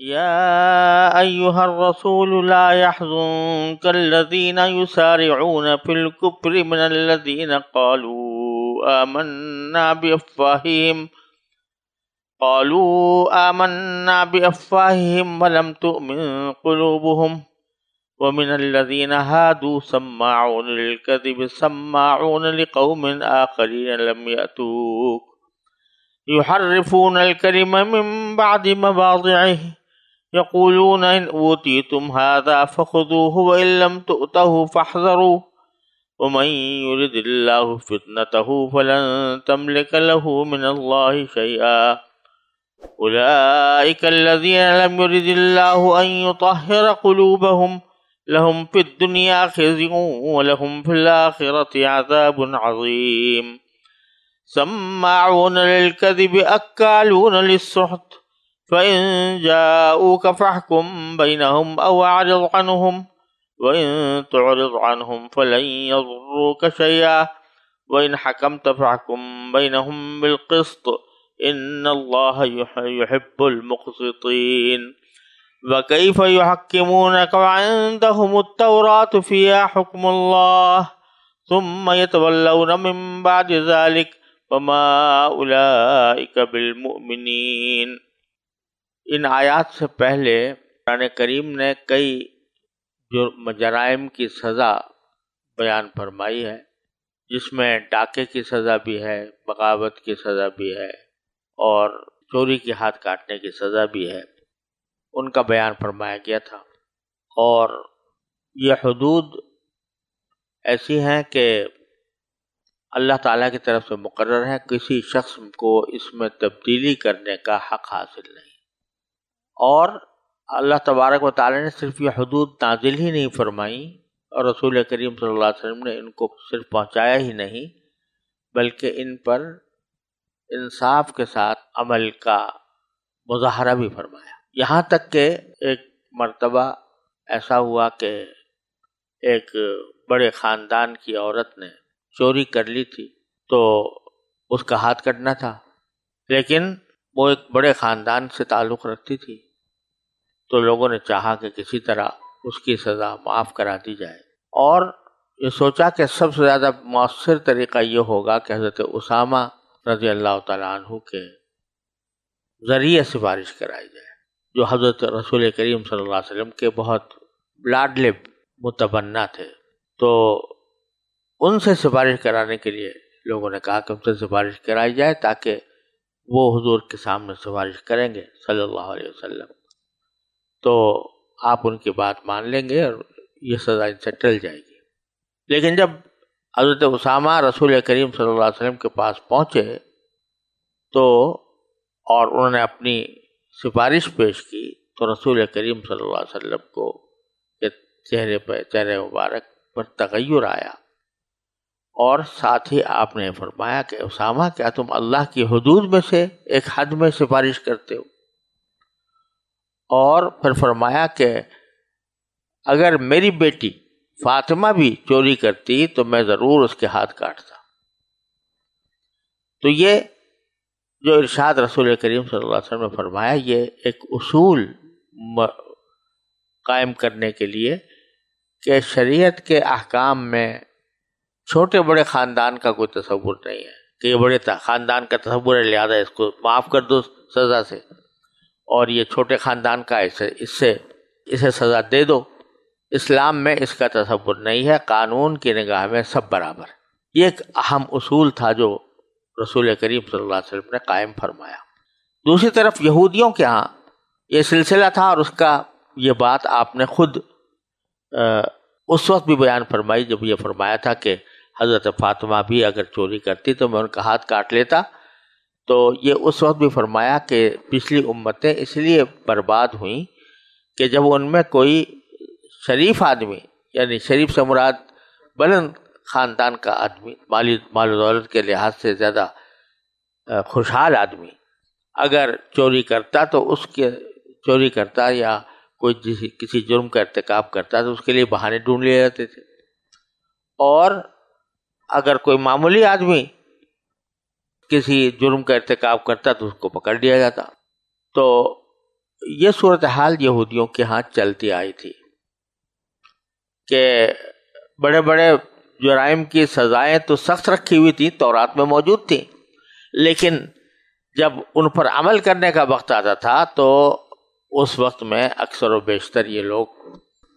يا أيها الرسول لا يحزنك الذين يسارعون في الكفر من الذين قالوا آمنا بأفواههم قالوا آمنا بأفواههم ولم تؤمن قلوبهم ومن الذين هادوا سماعون للكذب سماعون لقوم آخرين لم يأتوك يحرفون الكلمة من بعد مواضعه يقولون إن أوتيتم هذا فخذوه وإن لم تؤته فاحذروا ومن يرد الله فتنته فلن تملك له من الله شيئا أولئك الذين لم يرد الله أن يطهر قلوبهم لهم في الدنيا خزي ولهم في الآخرة عذاب عظيم سماعون للكذب أكالون للسحت فإن جاءوك فاحكم بينهم أو أعرض عنهم وإن تعرض عنهم فلن يضروك شيئا وإن حكمت فاحكم بينهم بالقسط إن الله يحب المقسطين وكيف يحكمونك وعندهم التوراة فيها حكم الله ثم يتولون من بعد ذلك وما أولئك بالمؤمنين इन आयात से पहले कुरान करीम ने कई जो जराइम की सज़ा बयान फरमाई है जिसमें डाके की सज़ा भी है बगावत की सज़ा भी है और चोरी के हाथ काटने की सज़ा भी है उनका बयान फरमाया गया था और ये हदूद ऐसी हैं कि अल्लाह ताला की तरफ से मुकर है किसी शख्स को इसमें तब्दीली करने का हक हासिल नहीं और अल्लाह तबारक व ताली ने सिर्फ ये हदूद नाजिल ही नहीं फरमाई और रसूल करीम सल्लल्लाहु अलैहि ने इनको सिर्फ पहुंचाया ही नहीं बल्कि इन पर इंसाफ के साथ अमल का मुजाहरा भी फरमाया यहाँ तक के एक मरतबा ऐसा हुआ कि एक बड़े ख़ानदान की औरत ने चोरी कर ली थी तो उसका हाथ कटना था लेकिन वो एक बड़े ख़ानदान से ताल्लुक़ रखती थी तो लोगों ने चाहा कि किसी तरह उसकी सज़ा माफ़ करा दी जाए और ये सोचा कि सबसे ज़्यादा मौसर तरीका ये होगा कि हज़रत उसामा रजी अल्लाह तु के ज़रिए सिफारिश कराई जाए जो हज़रत रसूल करीम सल्ला अलैहि के बहुत लाडले मुतमन्ना थे तो उनसे सिफारिश कराने के लिए लोगों ने कहा कि उनसे सिफारिश कराई जाए ताकि वो हजूर के सामने सिफारिश करेंगे सल्ला वसम तो आप उनकी बात मान लेंगे और ये सजा इनसे टल जाएगी लेकिन जब हजरत उसामा रसूल करीम सल्लल्लाहु अलैहि वसल्लम के पास पहुँचे तो और उन्होंने अपनी सिफारिश पेश की तो रसूल करीम सल्लल्लाहु अलैहि वसल्लम को के चेहरे पर चेहरे मुबारक पर तगैर आया और साथ ही आपने फरमाया कि उसामा क्या तुम अल्लाह की हदूद में से एक हद में सिफारिश करते हो और फिर फरमाया कि अगर मेरी बेटी फातिमा भी चोरी करती तो मैं ज़रूर उसके हाथ काटता तो ये जो इरशाद रसूल करीम सल्लल्लाहु अलैहि वसल्लम ने फरमाया ये एक उसूल कायम करने के लिए कि शरीयत के अहकाम में छोटे बड़े ख़ानदान का कोई तस्वुर नहीं है कि ये बड़े ख़ानदान का तस्वुर है लिहाजा इसको माफ़ कर दो सज़ा से और ये छोटे ख़ानदान का इसे इससे इसे सज़ा दे दो इस्लाम में इसका तस्वुर नहीं है कानून की निगाह में सब बराबर ये एक अहम उसूल था जो रसूल करीम सल्लल्लाहु वसल्लम ने कायम फरमाया दूसरी तरफ यहूदियों के यहाँ ये सिलसिला था और उसका ये बात आपने खुद आ, उस वक्त भी बयान फरमाई जब ये फरमाया था कि हज़रत फातिमा भी अगर चोरी करती तो मैं उनका हाथ काट लेता तो ये उस वक्त भी फरमाया कि पिछली उम्मतें इसलिए बर्बाद हुईं कि जब उनमें कोई शरीफ आदमी यानी शरीफ से मुराद ख़ानदान का आदमी माली माल दौलत के लिहाज से ज़्यादा खुशहाल आदमी अगर चोरी करता तो उसके चोरी करता या कोई किसी जुर्म का इरतक करता तो उसके लिए बहाने ढूंढ लिए जाते थे और अगर कोई मामूली आदमी किसी जुर्म का इरतकब करता तो उसको पकड़ लिया जाता तो ये सूरत हाल यहूदियों के हाथ चलती आई थी कि बड़े बड़े जराइम की सजाएं तो सख्त रखी हुई थी रात में मौजूद थी लेकिन जब उन पर अमल करने का वक्त आता था तो उस वक्त में अक्सर व बेशतर ये लोग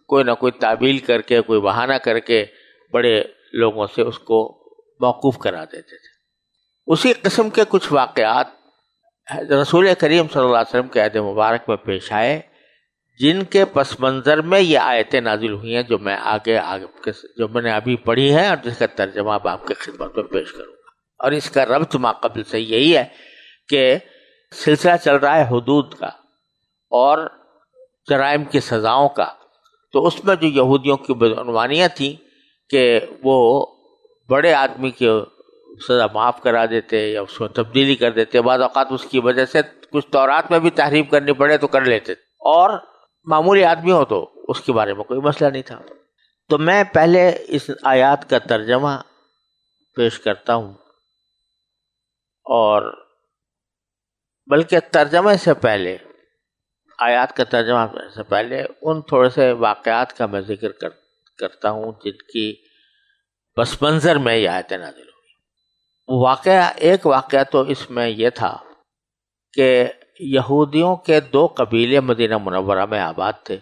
कोई ना कोई ताबील करके कोई बहाना करके बड़े लोगों से उसको मौकूफ़ करा देते थे उसी किस्म के कुछ वाक़ात रसूल करीम सल्लल्लाहु अलैहि वसल्लम के अहद मुबारक में पेश आए जिनके पस मंज़र में ये आयतें नाजिल हुई हैं जो मैं आगे आगे जो मैंने अभी पढ़ी है और जिसका तर्जमा अब आपकी खिदमत में पेश करूँगा और इसका रब्त माकबल से यही है कि सिलसिला चल रहा है हदूद का और जराइम की सज़ाओं का तो उसमें जो यहूदियों की बदनवानियाँ थीं कि वो बड़े आदमी के सजा माफ़ करा देते या उसको तब्दीली कर देते बाद अवत उसकी वजह से कुछ तौरात तो में भी तहरीफ करनी पड़े तो कर लेते और मामूली आदमी हो तो उसके बारे में कोई मसला नहीं था तो मैं पहले इस आयात का तर्जमा पेश करता हूँ और बल्कि तर्जमे से पहले आयात का तर्जमा से पहले उन थोड़े से वाक़ात का मैं जिक्र कर, करता हूँ जिनकी पस मंज़र में ये आयत नाजिल वाक़ एक वाक़ तो इसमें यह था कि यहूदियों के दो कबीले मदीना मनवरा में आबाद थे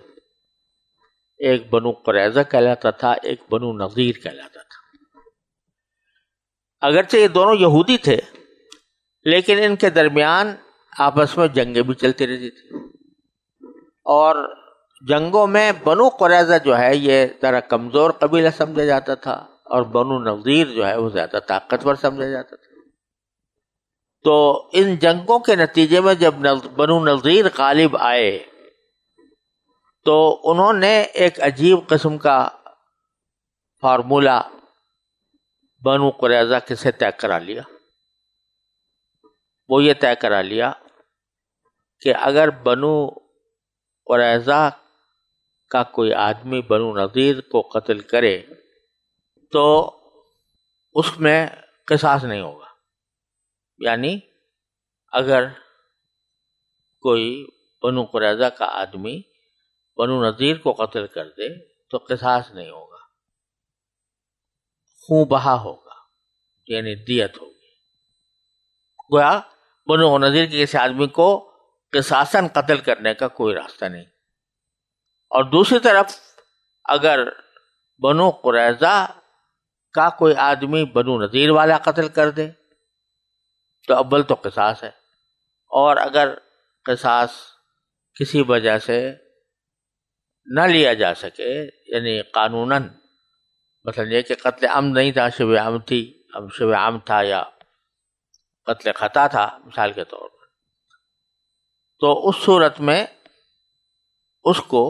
एक बनु कुरैजा कहलाता था एक बनु नज़ीर कहलाता था अगरचे ये दोनों यहूदी थे लेकिन इनके दरमियान आपस में जंगें भी चलती रहती थी और जंगों में बनु कुरैजा जो है ये ज़रा कमज़ोर कबीला समझा जाता था और बनु नज़ीर जो है वो ज्यादा ताकतवर समझा जाता था तो इन जंगों के नतीजे में जब बनु नज़ीर गालिब आए तो उन्होंने एक अजीब किस्म का फार्मूला बनु कुरैजा के से तय करा लिया वो ये तय करा लिया कि अगर बनु कुरैजा का कोई आदमी बनु नज़ीर को कत्ल करे तो उसमें कसास नहीं होगा यानी अगर कोई बनु कुरैजा का आदमी बनु नज़ीर को कत्ल कर दे तो कसास नहीं होगा खूँ बहा होगा यानी दियत होगी गोया बनु नज़ीर के किसी आदमी को कसासन कत्ल करने का कोई रास्ता नहीं और दूसरी तरफ अगर बनो कुरैजा का कोई आदमी बनु नज़ीर वाला कत्ल कर दे तो अव्वल तो किसास है और अगर किसास किसी वजह से न लिया जा सके यानी कानूनन मतलब ये कि कत्ल अम नहीं था शिव आम थी अब शिव आम था या कत्ल खता था मिसाल के तौर पर तो उस सूरत में उसको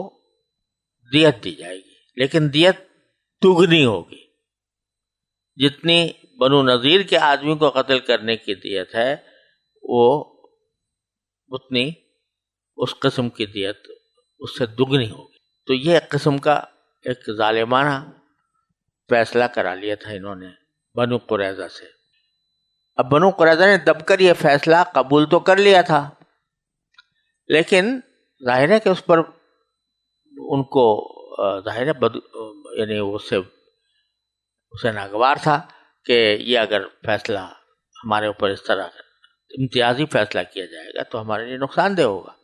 दियत दी जाएगी लेकिन दियत दुगनी होगी जितनी बनु नज़ीर के आदमी को कत्ल करने की दियत है वो उतनी उस कस्म की दियत उससे दुगनी होगी तो ये कस्म किस्म का एक ालिमाना फैसला करा लिया था इन्होंने बनु कुरैजा से अब बनु कुरैजा ने दबकर यह फैसला कबूल तो कर लिया था लेकिन जाहिर है कि उस पर उनको जाहिर है यानी उससे उसे नागवार था कि ये अगर फैसला हमारे ऊपर इस तरह इम्तियाजी फैसला किया जाएगा तो हमारे लिए नुकसानदेह होगा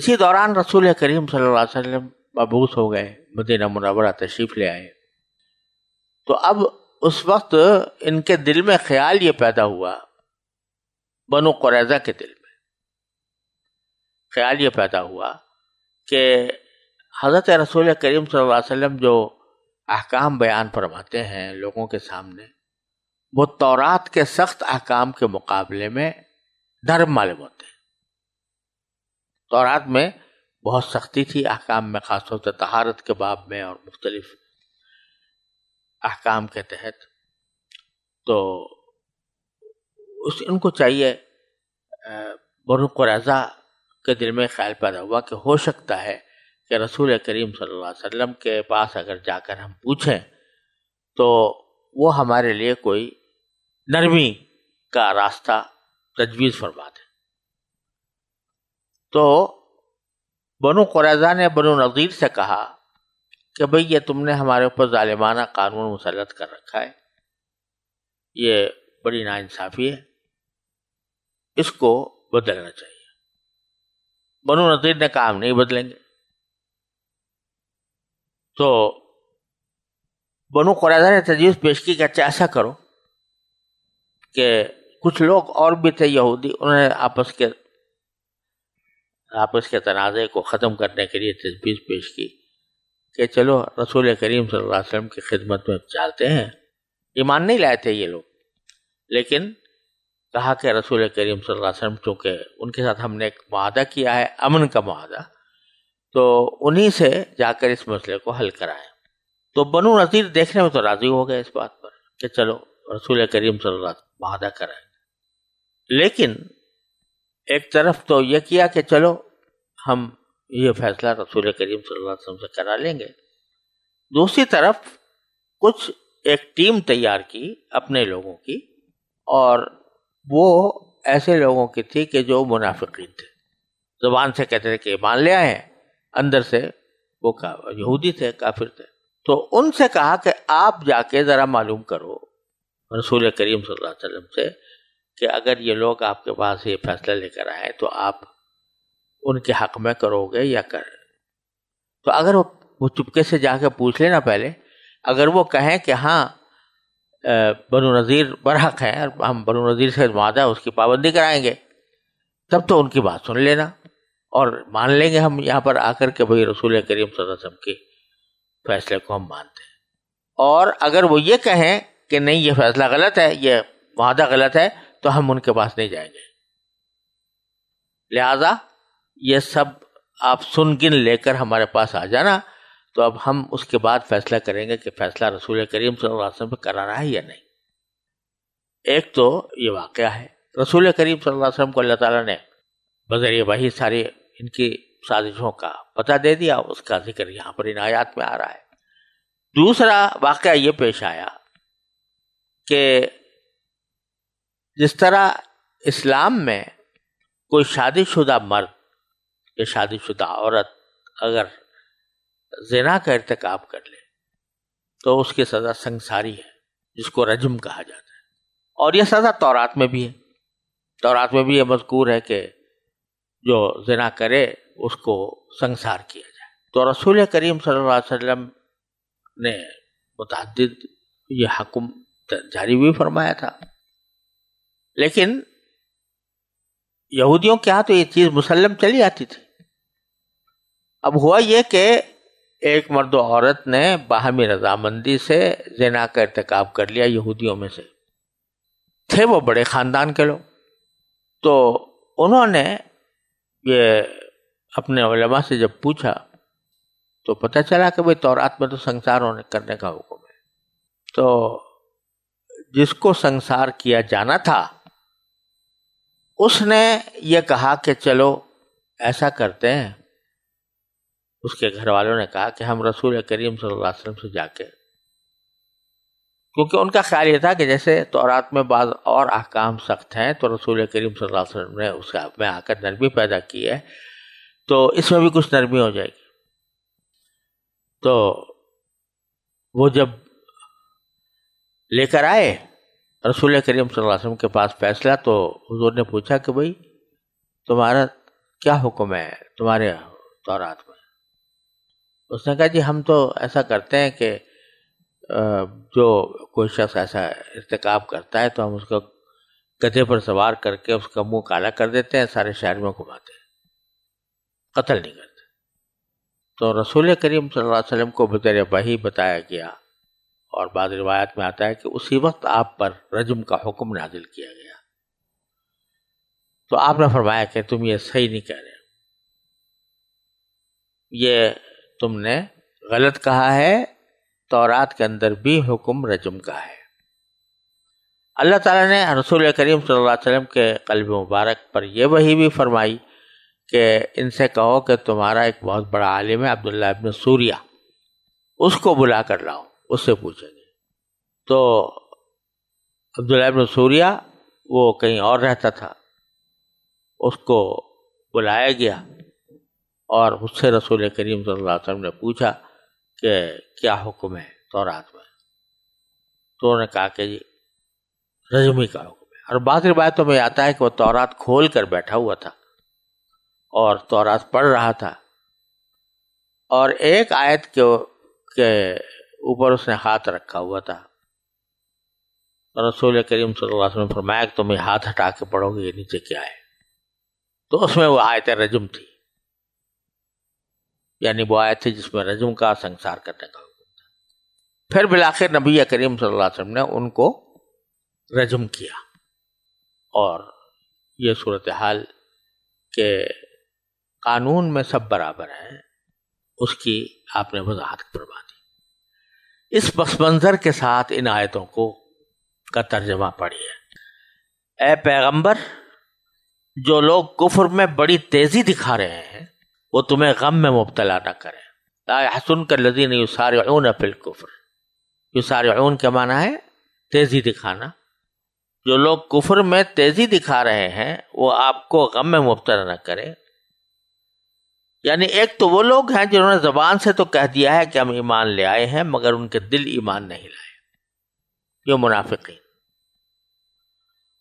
इसी दौरान रसूल करीम सल्लल्लाहु अलैहि वसल्लम मबूस हो गए मदीना मुनवरा तशरीफ ले आए तो अब उस वक्त इनके दिल में ख्याल ये पैदा हुआ बनो कुरैजा के दिल में ख्याल ये पैदा हुआ कि हज़रत रसूल करीम सल्लल्लाहु अलैहि वसल्लम जो अहकाम बयान फरमाते हैं लोगों के सामने वो तौरात के सख्त अहकाम के मुकाबले में नरम मालूम होते हैं तौरात में बहुत सख्ती थी अहकाम में खासतौर से तहारत के बाब में और मुख्तलिफ अहकाम के तहत तो उस उनको चाहिए बरुक कुरैजा के दिल में ख्याल पैदा हुआ कि हो सकता है कि रसूल करीम सल्लल्लाहु अलैहि वसल्लम के पास अगर जाकर हम पूछें तो वो हमारे लिए कोई नरमी का रास्ता तजवीज़ फरमा दें तो बनु कुरैजा ने बनु नज़ीर से कहा कि भाई ये तुमने हमारे ऊपर ालिमाना कानून मुसलत कर रखा है ये बड़ी नाानसाफ़ी है इसको बदलना चाहिए बनु नज़ीर ने कहा हम नहीं बदलेंगे तो बनु कुरैदा ने तजवीज़ पेश की कि अच्छा ऐसा करो कि कुछ लोग और भी थे यहूदी उन्होंने आपस के आपस के तनाज़े को ख़त्म करने के लिए तजवीज़ पेश की कि चलो रसूल करीम सल्लल्लाहु अलैहि वसल्लम की खिदमत में चलते हैं ईमान नहीं लाए थे ये लोग लेकिन कहा कि रसूल करीम सल्लल्लाहु अलैहि वसल्लम चूँकि उनके साथ हमने एक वादा किया है अमन का वादा तो उन्हीं से जाकर इस मसले को हल कराएं तो बनु नज़ीर देखने में तो राजी हो गए इस बात पर कि चलो रसूल करीम सल्ला वादा कराए लेकिन एक तरफ तो यह किया कि चलो हम ये फैसला रसूल करीम सल्लल्लाहु अलैहि वसल्लम से करा लेंगे दूसरी तरफ कुछ एक टीम तैयार की अपने लोगों की और वो ऐसे लोगों की थी कि जो मुनाफिकीन थे जबान से कहते थे कि ईमान ले आए हैं अंदर से वो यहूदी थे काफिर थे तो उनसे कहा कि आप जाके ज़रा मालूम करो रसूल करीम वसल्लम से कि अगर ये लोग आपके पास ये फैसला लेकर आए तो आप उनके हक में करोगे या कर तो अगर वो वो चुपके से जाके पूछ लेना पहले अगर वो कहें कि हाँ बनो नज़ीर बरहक हैं हम बनो नज़ीर से वादा उसकी पाबंदी कराएंगे तब तो उनकी बात सुन लेना और मान लेंगे हम यहाँ पर आकर के भाई रसूल करीम सदम के फैसले को हम मानते हैं और अगर वो ये कहें कि नहीं ये फैसला गलत है ये वादा गलत है तो हम उनके पास नहीं जाएंगे लिहाजा ये सब आप सुन गिन लेकर हमारे पास आ जाना तो अब हम उसके बाद फैसला करेंगे कि फैसला रसूल करीम सल्लम पर कराना है या नहीं एक तो ये वाक़ है रसूल करीम सल्लम को अल्लाह तला ने बजरिए वही सारी इनके साजिशों का पता दे दिया उसका जिक्र यहां पर इन आयात में आ रहा है दूसरा वाक्य ये पेश आया कि जिस तरह इस्लाम में कोई शादीशुदा मर्द या शादीशुदा औरत अगर जिना का इरतकाब कर ले तो उसकी सज़ा संसारी है जिसको रजम कहा जाता है और यह सज़ा तौरात में भी है तौरात में भी यह मजकूर है कि जो जना करे उसको संसार किया जाए तो रसूल करीम सल्लल्लाहु अलैहि वसल्लम ने मुतद ये हकुम जारी भी फरमाया था लेकिन यहूदियों के यहाँ तो ये चीज़ मुसलम चली आती थी अब हुआ यह कि एक मर्द औरत ने बाहमी रजामंदी से जना का इरतकब कर लिया यहूदियों में से थे वो बड़े ख़ानदान के लोग तो उन्होंने ये अपने ओलमा से जब पूछा तो पता चला कि भाई तौरात में तो संसार होने करने का हुक्म है तो जिसको संसार किया जाना था उसने ये कहा कि चलो ऐसा करते हैं उसके घर वालों ने कहा कि हम रसूल करीम सल्लल्लाहु अलैहि वसल्लम से जाके क्योंकि उनका ख्याल ये था कि जैसे तौरात में बाद और अहकाम सख्त हैं तो रसूल करीम सल्लल्लाहु अलैहि वसल्लम ने उसका में आकर नरमी पैदा की है तो इसमें भी कुछ नरमी हो जाएगी तो वो जब लेकर आए रसूल करीम सल्लल्लाहु अलैहि वसल्लम के पास फैसला तो हजूर ने पूछा कि भाई तुम्हारा क्या हुक्म है तुम्हारे तौरात में उसने कहा जी हम तो ऐसा करते हैं कि जो कोई शख्स ऐसा इरतकाब करता है तो हम उसको गधे पर सवार करके उसका मुंह काला कर देते हैं सारे शहर में घुमाते हैं कत्ल नहीं करते तो रसूल करीम सल्लल्लाहु अलैहि वसल्लम को बतर वही बताया गया और बाद रिवायत में आता है कि उसी वक्त आप पर रजम का हुक्म नाजिल किया गया तो आपने फरमाया कि तुम ये सही नहीं कह रहे ये तुमने गलत कहा है तौरात के अंदर भी हुक्म रजम का है अल्लाह ताला ने रसूल करीम सल्लल्लाहु अलैहि वसल्लम के कल्ब मुबारक पर यह वही भी फरमाई कि इनसे कहो कि तुम्हारा एक बहुत बड़ा आलिम है अब्दुल्ला इब्न सूर्या उसको बुला कर लाओ उससे पूछेंगे तो अब्दुल्ला इब्न सूर्या वो कहीं और रहता था उसको बुलाया गया और उससे रसूल करीम सल्लल्लाहु अलैहि वसल्लम ने पूछा कि क्या हुक्म है तौरात में तो उन्होंने कहा कि जी रजमी का हुक्म है और बाद रिवायतों में आता है कि वो तौरात खोल कर बैठा हुआ था और तौरात पढ़ रहा था और एक आयत के के ऊपर उसने हाथ रखा हुआ था रसूल करीम सल्लल्लाहु अलैहि वसल्लम फरमाया कि तुम ये हाथ हटा के पढ़ोगे ये नीचे क्या है तो उसमें वो आयत रजम थी यानी वो आयत थे जिसमें रजम का संसार करने का हुक्म था फिर बिलाखिर नबी करीम सल्लल्लाहु अलैहि वसल्लम ने उनको रजम किया और ये सूरत हाल के कानून में सब बराबर हैं उसकी आपने वजाहत फरमा दी इस पस मंज़र के साथ इन आयतों को का तर्जमा पढ़िए ए पैगंबर जो लोग कुफर में बड़ी तेज़ी दिखा रहे हैं वो तुम्हें गम में मुबतला ना करें लाहसन कर लदीन युसारऊन अफिल कुफर युसारऊन का माना है तेज़ी दिखाना जो लोग कुफर में तेज़ी दिखा रहे हैं वो आपको गम में मुबतला ना करें यानी एक तो वो लोग हैं जिन्होंने ज़बान से तो कह दिया है कि हम ईमान ले आए हैं मगर उनके दिल ईमान नहीं लाए ये मुनाफिक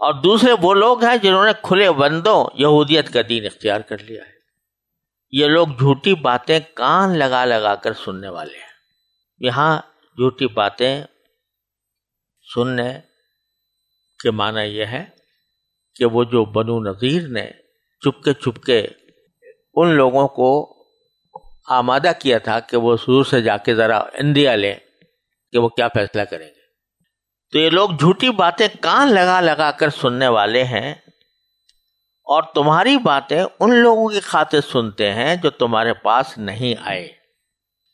और दूसरे वो लोग हैं जिन्होंने खुले बंदों यहूदियत का दीन इख्तियार कर लिया है ये लोग झूठी बातें कान लगा लगा कर सुनने वाले हैं यहाँ झूठी बातें सुनने के माना यह है कि वो जो बनु नज़ीर ने चुपके चुपके उन लोगों को आमादा किया था कि वो शुरू से जाके ज़रा इंदिया लें कि वो क्या फैसला करेंगे तो ये लोग झूठी बातें कान लगा लगा कर सुनने वाले हैं और तुम्हारी बातें उन लोगों की खातिर सुनते हैं जो तुम्हारे पास नहीं आए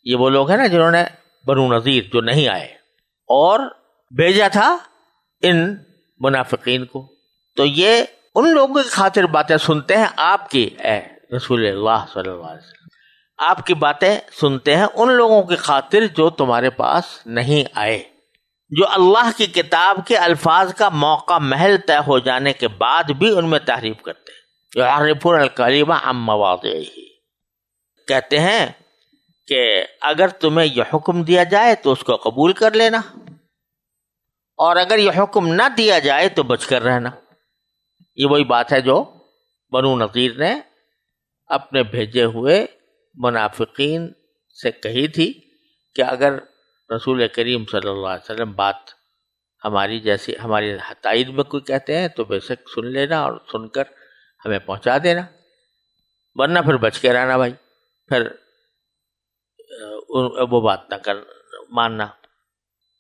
ये वो लोग हैं ना जिन्होंने बनु नज़ीर जो नहीं आए और भेजा था इन मुनाफिकीन को तो ये उन लोगों की खातिर बातें सुनते हैं आपकी ए रसूल आपकी बातें सुनते हैं उन लोगों की खातिर जो तुम्हारे पास नहीं आए जो अल्लाह की किताब के अल्फाज का मौका महल तय हो जाने के बाद भी उनमें तहरीफ करते हैं कलीमा अम मवाद कहते हैं कि अगर तुम्हें यह हुक्म दिया जाए तो उसको कबूल कर लेना और अगर यह हुक्म ना दिया जाए तो बचकर रहना ये वही बात है जो बनु नज़ीर ने अपने भेजे हुए मुनाफिकीन से कही थी कि अगर रसूल करीम सल्लल्लाहु अलैहि बात हमारी जैसी हमारी ताइद में कोई कहते हैं तो वैसे सुन लेना और सुनकर हमें पहुंचा देना वरना फिर बच के रहना भाई फिर वो बात ना कर मानना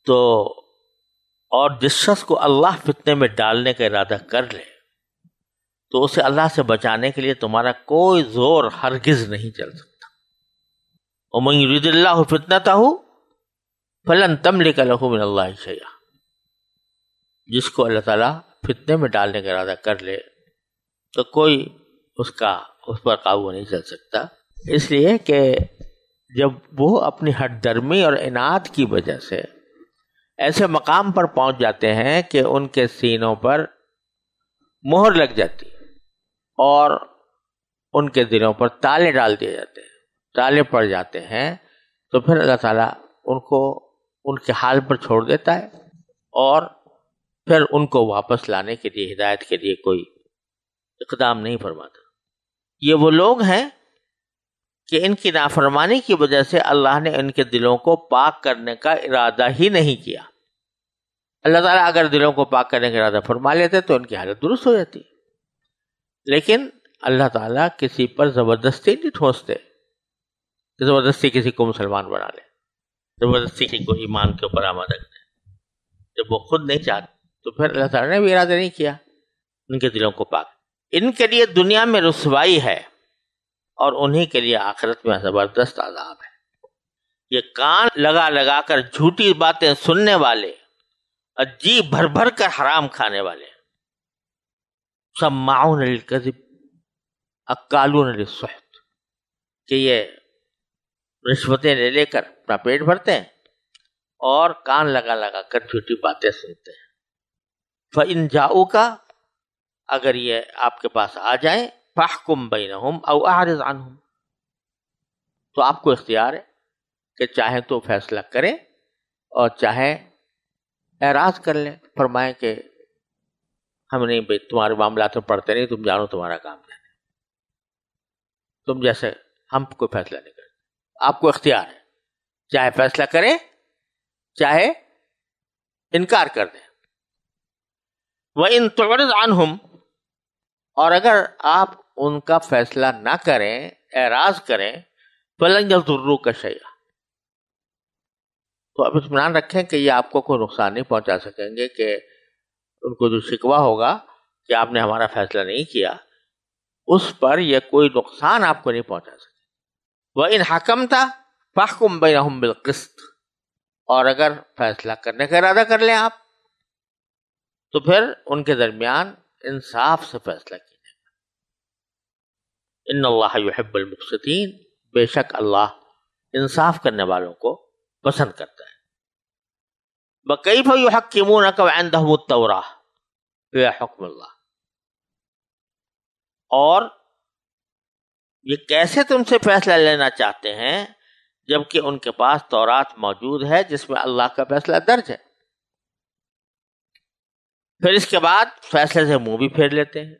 तो और जिस शख्स को अल्लाह फितने में डालने का इरादा कर ले तो उसे अल्लाह से बचाने के लिए तुम्हारा कोई जोर हरगिज नहीं चल सकता उमंग फितना था फलन तम लेकर लहू मिन अल्लाह जिसको अल्लाह ताला फितने में डालने का इरादा कर ले तो कोई उसका उस पर काबू नहीं चल सकता इसलिए कि जब वो अपनी हटदर्मी और इनाद की वजह से ऐसे मकाम पर पहुंच जाते हैं कि उनके सीनों पर मोहर लग जाती और उनके दिलों पर ताले डाल दिए जाते हैं ताले पड़ जाते हैं तो फिर अल्लाह ताला उनको उनके हाल पर छोड़ देता है और फिर उनको वापस लाने के लिए हिदायत के लिए कोई इकदाम नहीं फरमाता ये वो लोग हैं कि इनकी नाफरमानी की वजह से अल्लाह ने इनके दिलों को पाक करने का इरादा ही नहीं किया अल्लाह ताला अगर दिलों को पाक करने का इरादा फरमा लेते तो इनकी हालत दुरुस्त हो जाती लेकिन अल्लाह ताला किसी पर ज़बरदस्ती नहीं ठोसते ज़बरदस्ती किसी को मुसलमान बना ले जबरदस्ती किसी को ईमान के ऊपर आमादा करें जब वो खुद नहीं चाहते तो फिर अल्लाह तला ने भी इरादा नहीं किया उनके दिलों को पाक इनके लिए दुनिया में रसवाई है और उन्हीं के लिए आखिरत में जबरदस्त आजाब है ये कान लगा लगा कर झूठी बातें सुनने वाले अजीब भर भर कर हराम खाने वाले सब माउन कजिब अक्कालून सहत कि ये रिश्वतें ले लेकर अपना पेट भरते हैं और कान लगा लगा कर झूठी बातें सुनते हैं फ इन जाऊ का अगर ये आपके पास आ जाए फाहकुम बैन हम अवआरजान तो आपको इख्तियार है कि चाहे तो फैसला करें और चाहे एराज कर लें फरमाएं कि हम नहीं भाई तुम्हारे मामला तो पढ़ते नहीं तुम जानो तुम्हारा काम जाने तुम जैसे हम कोई फैसला नहीं करते आपको इख्तियार है चाहे फैसला करें चाहे इनकार कर दें वह इन तोड़ हम और अगर आप उनका फैसला ना करें एराज करें फलंग जुर्रू का शैया तो आप इतमान रखें कि ये आपको कोई नुकसान नहीं पहुंचा सकेंगे कि उनको जो शिकवा होगा कि आपने हमारा फैसला नहीं किया उस पर यह कोई नुकसान आपको नहीं पहुंचा सके वह इन हकम था फाहकुम बैनहुम बिलकिस्त और अगर फैसला करने का इरादा कर लें आप तो फिर उनके दरमियान इंसाफ से फैसला कीजिएगा इन अल्लाह युहब्बुलमुफसतीन बेशक अल्लाह इंसाफ करने वालों को पसंद करता है बकई फकीमून कवरा हकमल्ला और ये कैसे तुमसे फैसला लेना चाहते हैं जबकि उनके पास तौरात मौजूद है जिसमें अल्लाह का फैसला दर्ज है फिर इसके बाद फैसले से मुंह भी फेर लेते हैं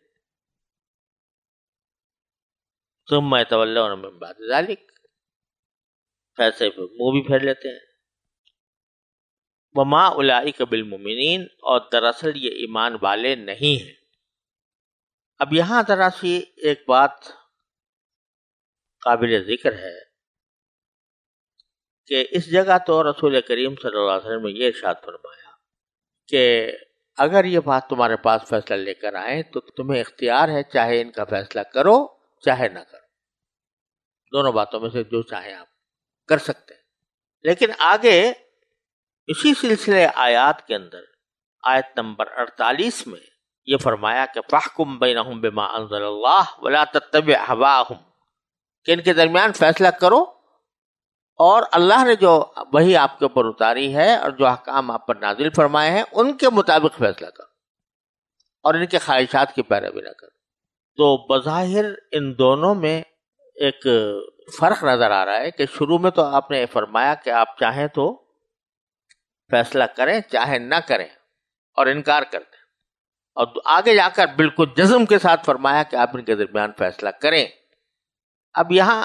तुम मैं तवल्लिक फैसले पर मुंह भी फेर लेते हैं वमा उलाई कबिल मुमिन और दरअसल ये ईमान वाले नहीं हैं अब यहां जरा सी एक बात काबिल जिक्र है कि इस जगह तो रसूल करीम सल्लल्लाहु ने ये इर्शाद फरमाया कि अगर ये बात तुम्हारे पास फैसला लेकर आए तो तुम्हें इख्तियार है चाहे इनका फैसला करो चाहे ना करो दोनों बातों में से जो चाहे आप कर सकते हैं लेकिन आगे इसी सिलसिले आयात के अंदर आयत नंबर अड़तालीस में यह फरमाया कि फाहकुम बैनहुम बिमा अनजल्लाह वला तत्तबि हवाहुम कि इनके दरमियान फैसला करो और अल्लाह ने जो वही आपके ऊपर उतारी है और जो अहकाम आप पर नाजिल फरमाए हैं उनके मुताबिक फैसला करो और इनके ख्वाहिशात की पैरवी ना करो तो बज़ाहिर इन दोनों में एक फ़र्क नज़र आ रहा है कि शुरू में तो आपने फरमाया कि आप चाहें तो फैसला करें चाहे ना करें और इनकार कर दें और आगे जाकर बिल्कुल जज्म के साथ फरमाया कि आप इनके दरमियान फैसला करें अब यहाँ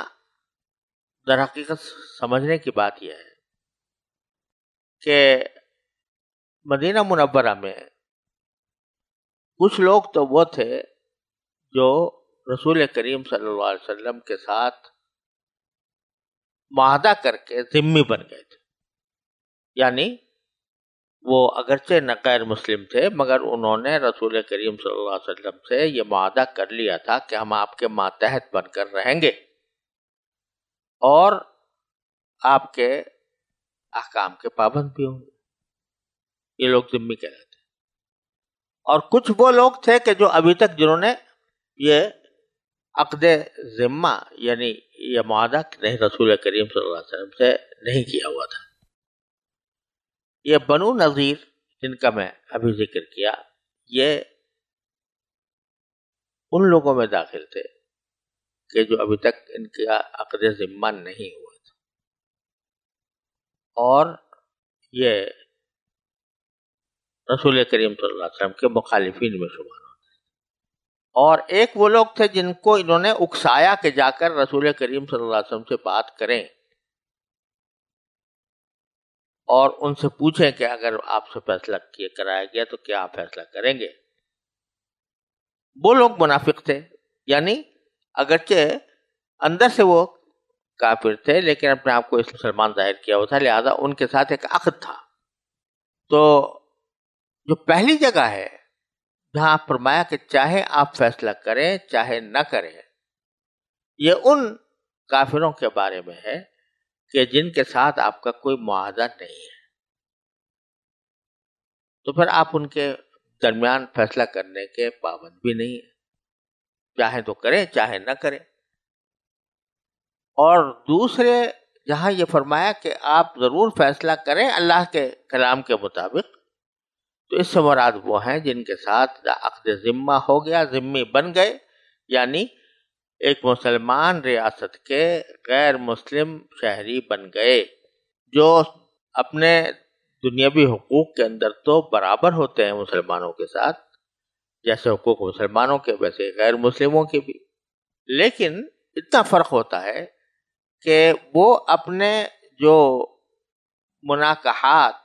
दर हकीकत समझने की बात यह है कि मदीना मुनव्वरा में कुछ लोग तो वो थे जो रसूल करीम सल्लल्लाहु अलैहि वसल्लम के साथ माहदा करके जिम्मी बन गए थे यानी वो अगरचे न गैर मुस्लिम थे मगर उन्होंने रसूल करीम सल्लल्लाहु अलैहि वसल्लम से ये माहदा कर लिया था कि हम आपके मातहत बनकर रहेंगे और आपके अहकाम के पाबंद भी होंगे ये लोग जिम्मी रहे थे और कुछ वो लोग थे कि जो अभी तक जिन्होंने ये अकद जिम्मा यानी यह मादा नहीं रसूल करीम वसल्लम से नहीं किया हुआ था ये बनु नज़ीर जिनका मैं अभी जिक्र किया ये उन लोगों में दाखिल थे के जो अभी तक इनका अकद ज़िम्मा नहीं हुआ था और ये रसूल करीम वसल्लम के मुखालिफिन में शुमार होते और एक वो लोग थे जिनको इन्होंने उकसाया कि जाकर रसूल करीम वसल्लम से बात करें और उनसे पूछें कि अगर आपसे फैसला किए कराया गया तो क्या आप फैसला करेंगे वो लोग मुनाफिक थे यानी अगरचे अंदर से वो काफिर थे लेकिन अपने आप को मुसलमान जाहिर किया हुआ था लिहाजा उनके साथ एक अखद था तो जो पहली जगह है जहां आप फरमाया कि चाहे आप फैसला करें चाहे न करें ये उन काफिरों के बारे में है कि जिनके साथ आपका कोई मुआदा नहीं है तो फिर आप उनके दरमियान फैसला करने के पाबंद भी नहीं है चाहे तो करें चाहे ना करें और दूसरे जहां ये फरमाया कि आप ज़रूर फैसला करें अल्लाह के कलाम के मुताबिक तो इससे मुराद वो हैं जिनके साथ अकद ज़िम्मा हो गया ज़िम्मी बन गए यानी एक मुसलमान रियासत के गैर मुस्लिम शहरी बन गए जो अपने दुनियावी हकूक़ के अंदर तो बराबर होते हैं मुसलमानों के साथ जैसे हकूक मुसलमानों के वैसे गैर मुस्लिमों के भी लेकिन इतना फ़र्क होता है कि वो अपने जो मुनाकहात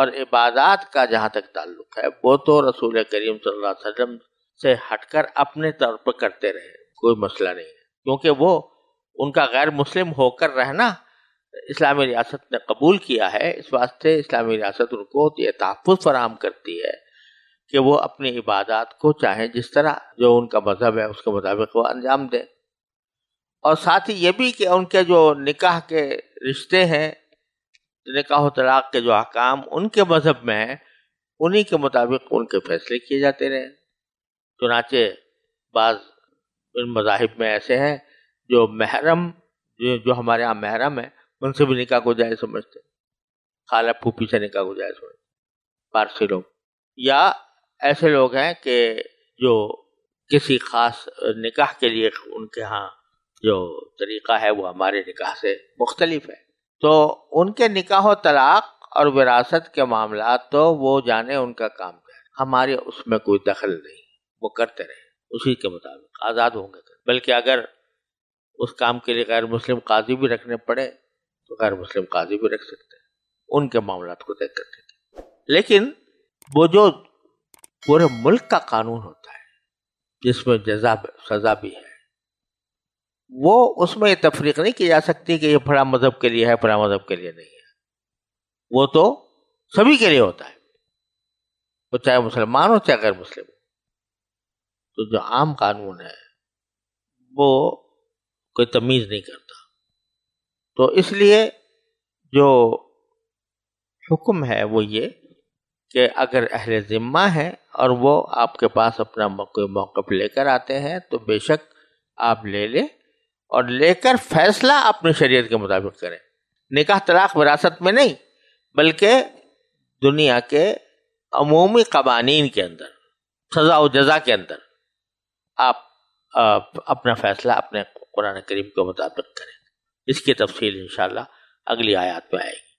और इबादत का जहाँ तक ताल्लुक है वो तो रसूल करीम सल्लल्लाहु अलैहि वसल्लम से हटकर अपने तौर पर करते रहे कोई मसला नहीं है क्योंकि वो उनका गैर मुस्लिम होकर रहना इस्लामी रियासत ने कबूल किया है इस वास्ते इस्लामी रियासत उनको तहफ़ फराहम करती है कि वो अपनी इबादत को चाहे जिस तरह जो उनका मजहब है उसके मुताबिक वो अंजाम दें और साथ ही ये भी कि उनके जो निकाह के रिश्ते हैं निकाह तलाक के जो अहकाम उनके मजहब में हैं उन्हीं के मुताबिक उनके फैसले किए जाते रहे चुनाचे बाज इन मजाहब में ऐसे हैं जो महरम जो, जो हमारे यहाँ महरम है उनसे भी निकाह को जाए समझते खाला फूफी से निकाह को जाए समझते पारसी लोग या ऐसे लोग हैं कि जो किसी खास निकाह के लिए उनके यहाँ जो तरीका है वो हमारे निकाह से मुख्तलिफ है तो उनके निकाह तलाक और विरासत के मामला तो वो जाने उनका काम है हमारे उसमें कोई दखल नहीं वो करते रहे उसी के मुताबिक आज़ाद होंगे बल्कि अगर उस काम के लिए गैर मुस्लिम काजी भी रखने पड़े तो गैर मुस्लिम काजी भी रख सकते हैं उनके मामला को तय कर लेकिन वो जो पूरे मुल्क का कानून होता है जिसमें जजा सजा भी है वो उसमें तफरीक नहीं की जा सकती कि ये फला मजहब के लिए है फला मजहब के लिए नहीं है वो तो सभी के लिए होता है वो चाहे मुसलमान हो चाहे गैर मुस्लिम हो तो जो आम कानून है वो कोई तमीज़ नहीं करता तो इसलिए जो हुक्म है वो ये कि अगर अहल ज़िम्मा है और वो आपके पास अपना कोई मौक़ लेकर आते हैं तो बेशक आप ले लें और लेकर फैसला अपनी शरीयत के मुताबिक करें निकाह तलाक विरासत में नहीं बल्कि दुनिया के अमूमी कवानीन के अंदर सज़ा व जजा के अंदर आप, आप अपना फैसला अपने कुरान करीम के मुताबिक करें इसकी तफसील इन अगली आयात में आएगी